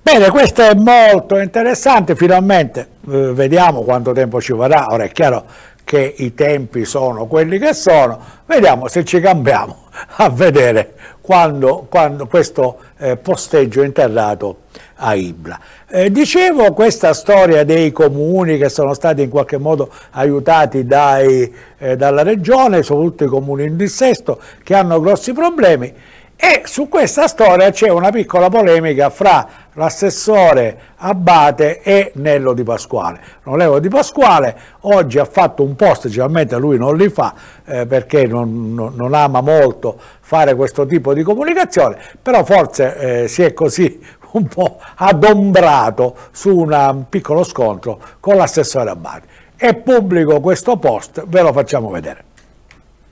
Bene, questo è molto interessante, finalmente eh, vediamo quanto tempo ci vorrà, ora è chiaro che i tempi sono quelli che sono, vediamo se ci cambiamo a vedere quando, quando questo eh, posteggio interrato a Ibla. Eh, dicevo questa storia dei comuni che sono stati in qualche modo aiutati dai, eh, dalla regione, soprattutto i comuni in dissesto che hanno grossi problemi, e su questa storia c'è una piccola polemica fra l'assessore Abate e Nello Di Pasquale. Nello Di Pasquale oggi ha fatto un post, generalmente lui non li fa eh, perché non, non, non, ama molto fare questo tipo di comunicazione, però forse eh, si è così un po' adombrato su un piccolo scontro con l'assessore Abate. È pubblico questo post, ve lo facciamo vedere.